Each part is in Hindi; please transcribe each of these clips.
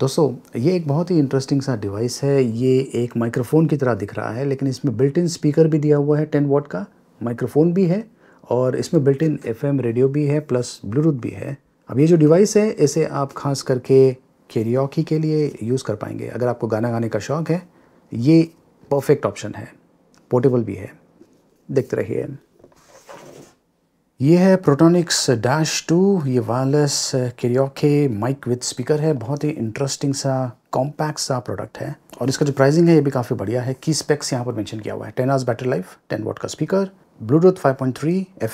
दोस्तों ये एक बहुत ही इंटरेस्टिंग सा डिवाइस है ये एक माइक्रोफोन की तरह दिख रहा है लेकिन इसमें बिल्ट इन स्पीकर भी दिया हुआ है टेन वॉट का माइक्रोफोन भी है और इसमें बिल्ट इन एफ रेडियो भी है प्लस ब्लूटूथ भी है अब ये जो डिवाइस है इसे आप खास करके केरियोकी के लिए यूज़ कर पाएंगे अगर आपको गाना गाने का शौक़ है ये परफेक्ट ऑप्शन है पोर्टेबल भी है देखते रहिए ये है प्रोटोनिक्स डैश टू ये wireless karaoke mic with speaker है बहुत ही इंटरेस्टिंग सा कॉम्पैक्ट सा प्रोडक्ट है और इसका जो प्राइसिंग है ये भी काफ़ी बढ़िया है की स्पेक्स यहाँ पर मेंशन किया हुआ है ten hours battery life ten watt का स्पीकर ब्लूटूथ 5.3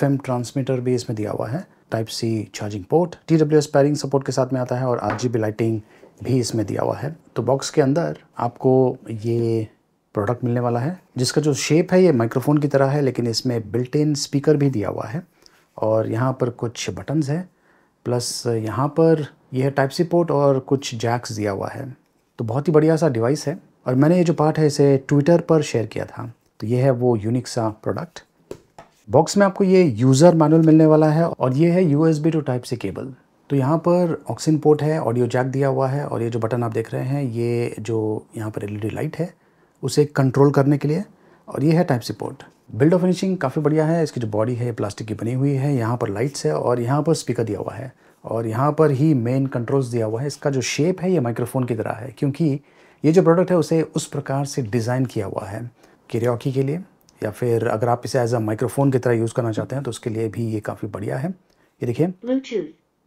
पॉइंट ट्रांसमीटर भी इसमें दिया हुआ है type C charging port T W S pairing support के साथ में आता है और आर जी बी लाइटिंग भी इसमें दिया हुआ है तो बॉक्स के अंदर आपको ये प्रोडक्ट मिलने वाला है जिसका जो शेप है ये माइक्रोफोन की तरह है लेकिन इसमें बिल्ट इन स्पीकर भी दिया हुआ है और यहाँ पर कुछ बटन्स है प्लस यहाँ पर यह टाइप सी पोर्ट और कुछ जैक्स दिया हुआ है तो बहुत ही बढ़िया सा डिवाइस है और मैंने ये जो पार्ट है इसे ट्विटर पर शेयर किया था तो ये है वो यूनिक सा प्रोडक्ट बॉक्स में आपको ये यूज़र मैनुअल मिलने वाला है और ये है U to type C cable तो यहाँ पर ऑक्सीन पोर्ट है ऑडियो जैक दिया हुआ है और ये जो बटन आप देख रहे हैं ये जो यहाँ पर एल लाइट है उसे कंट्रोल करने के लिए और ये है type C port build of finishing काफ़ी बढ़िया है इसकी जो बॉडी है प्लास्टिक की बनी हुई है यहाँ पर लाइट्स है और यहाँ पर स्पीकर दिया हुआ है और यहाँ पर ही मेन कंट्रोल्स दिया हुआ है इसका जो शेप है ये माइक्रोफोन की तरह है क्योंकि ये जो प्रोडक्ट है उसे उस प्रकार से डिज़ाइन किया हुआ है किरियोकी के लिए या फिर अगर आप इसे एज अ माइक्रोफोन की तरह यूज़ करना चाहते हैं तो उसके लिए भी ये काफ़ी बढ़िया है ये देखिए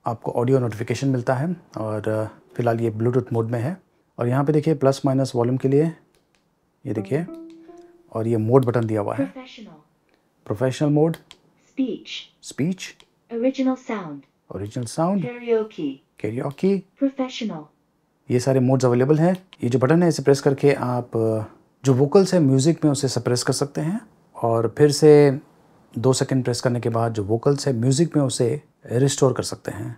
आपको ऑडियो नोटिफिकेशन मिलता है और फिलहाल ये ब्लूटूथ मोड में है और यहाँ पे देखिए प्लस माइनस वॉल्यूम के लिए ये देखिए और ये मोड बटन दिया हुआ है professional mode speech speech original sound original sound karaoke professional ये सारे मोड्स अवेलेबल हैं ये जो बटन है इसे प्रेस करके आप जो वोकल्स है म्यूज़िक में उसे सप्रेस कर सकते हैं और फिर से दो सेकंड प्रेस करने के बाद जो वोकल्स है म्यूज़िक में उसे रिस्टोर कर सकते हैं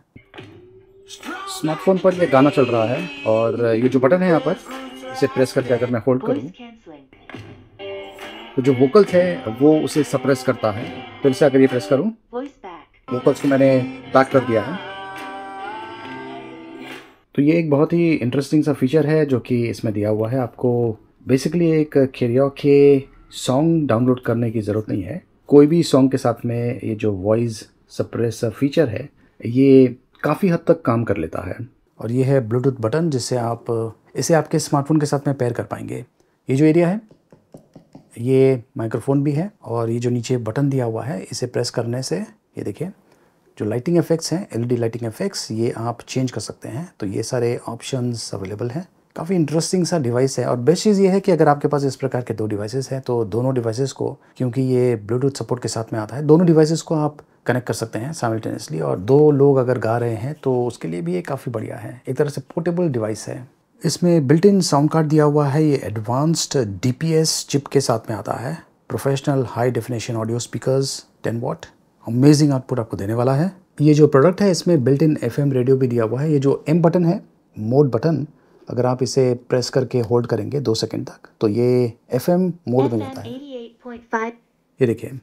स्मार्टफोन पर ये गाना चल रहा है और ये जो बटन है यहाँ पर इसे प्रेस करके अगर मैं होल्ड करूँ तो जो वोकल्स है वो उसे सप्रेस करता है फिर से अगर ये प्रेस करूँ वोकल्स को मैंने बैक कर दिया है तो ये एक बहुत ही इंटरेस्टिंग सा फीचर है जो कि इसमें दिया हुआ है आपको बेसिकली एक खेरिया के सॉन्ग डाउनलोड करने की ज़रूरत नहीं है कोई भी सॉन्ग के साथ में ये जो वॉइस सप्रेस फीचर है ये काफ़ी हद तक काम कर लेता है और ये है ब्लूटूथ बटन जिससे आप इसे आपके स्मार्टफोन के साथ में पेयर कर पाएंगे ये जो एरिया है ये माइक्रोफोन भी है और ये जो नीचे बटन दिया हुआ है इसे प्रेस करने से ये देखिए जो लाइटिंग इफ़ेक्ट्स हैं एलईडी लाइटिंग इफ़ेक्ट्स ये आप चेंज कर सकते हैं तो ये सारे ऑप्शंस अवेलेबल हैं काफ़ी इंटरेस्टिंग सा डिवाइस है और बेस्ट चीज़ ये है कि अगर आपके पास इस प्रकार के दो डिवाइसेस हैं तो दोनों डिवाइसेस को क्योंकि ये ब्लूटूथ सपोर्ट के साथ में आता है दोनों डिवाइसेस को आप कनेक्ट कर सकते हैं साइमल्टेनियसली और दो लोग अगर गा रहे हैं तो उसके लिए भी ये काफ़ी बढ़िया है एक तरह से पोर्टेबल डिवाइस है इसमें बिल्ट इन साउंड कार्ड दिया हुआ है ये एडवांस्ड डीपीएस चिप के साथ में आता है professional high definition audio speakers 10 watt amazing output आपको देने वाला है ये जो प्रोडक्ट है इसमें बिल्ट इन एफ रेडियो भी दिया हुआ है ये जो एम बटन है मोड बटन अगर आप इसे प्रेस करके होल्ड करेंगे दो सेकेंड तक तो ये एफ मोड में जाता है ये देखिए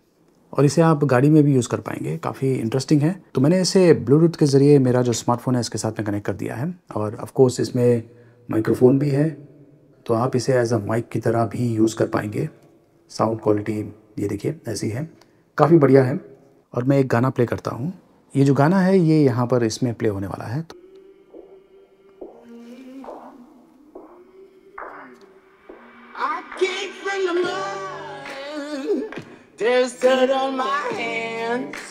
और इसे आप गाड़ी में भी यूज़ कर पाएंगे काफ़ी इंटरेस्टिंग है तो मैंने इसे ब्लूटूथ के ज़रिए मेरा जो स्मार्टफोन है इसके साथ में कनेक्ट कर दिया है और ऑफ़ कोर्स इसमें माइक्रोफोन भी है तो आप इसे एज अ माइक की तरह भी यूज़ कर पाएंगे साउंड क्वालिटी ये देखिए ऐसी है काफ़ी बढ़िया है और मैं एक गाना प्ले करता हूँ ये जो गाना है ये यहाँ पर इसमें प्ले होने वाला है तो There's dirt on my hands,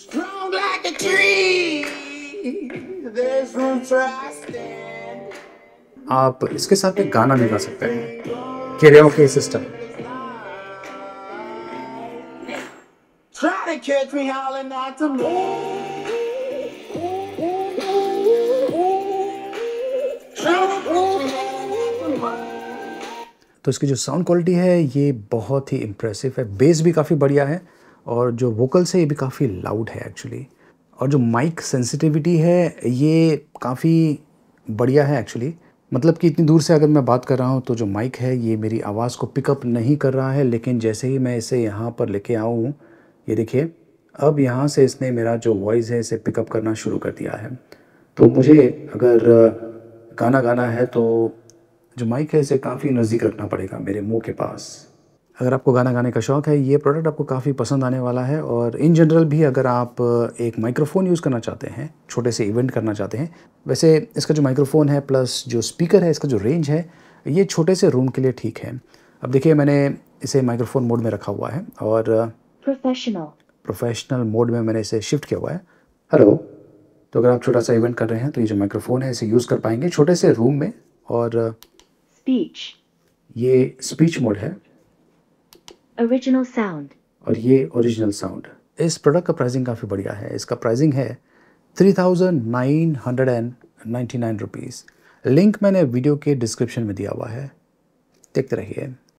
strong like a tree. There's room for us. आप इसके साथ एक गाना भी गा सकते हैं के सिस्टम तो इसकी जो साउंड क्वालिटी है ये बहुत ही इम्प्रेसिव है बेस भी काफ़ी बढ़िया है और जो वोकल्स है ये भी काफ़ी लाउड है एक्चुअली और जो माइक सेंसिटिविटी है ये काफ़ी बढ़िया है एक्चुअली मतलब कि इतनी दूर से अगर मैं बात कर रहा हूँ तो जो माइक है ये मेरी आवाज़ को पिकअप नहीं कर रहा है लेकिन जैसे ही मैं इसे यहाँ पर लेके आऊँ ये देखिए अब यहाँ से इसने मेरा जो वॉइस है इसे पिकअप करना शुरू कर दिया है तो मुझे अगर गाना गाना है तो जो माइक है इसे काफ़ी नज़दीक रखना पड़ेगा मेरे मुँह के पास अगर आपको गाना गाने का शौक़ है ये प्रोडक्ट आपको काफ़ी पसंद आने वाला है और इन जनरल भी अगर आप एक माइक्रोफोन यूज़ करना चाहते हैं छोटे से इवेंट करना चाहते हैं वैसे इसका जो माइक्रोफोन है प्लस जो स्पीकर है इसका जो रेंज है ये छोटे से रूम के लिए ठीक है अब देखिए मैंने इसे माइक्रोफोन मोड में रखा हुआ है और प्रोफेशनल प्रोफेशनल मोड में मैंने इसे शिफ्ट किया हुआ है हेलो तो अगर आप छोटा सा इवेंट कर रहे हैं तो ये जो माइक्रोफोन है इसे यूज़ कर पाएंगे छोटे से रूम में और स्पीच ये स्पीच मोड है ओरिजिनल साउंड और ये ओरिजिनल साउंड इस प्रोडक्ट का प्राइसिंग काफ़ी बढ़िया है इसका प्राइसिंग है three thousand nine hundred and ninety nine rupees link मैंने वीडियो के डिस्क्रिप्शन में दिया हुआ है देखते रहिए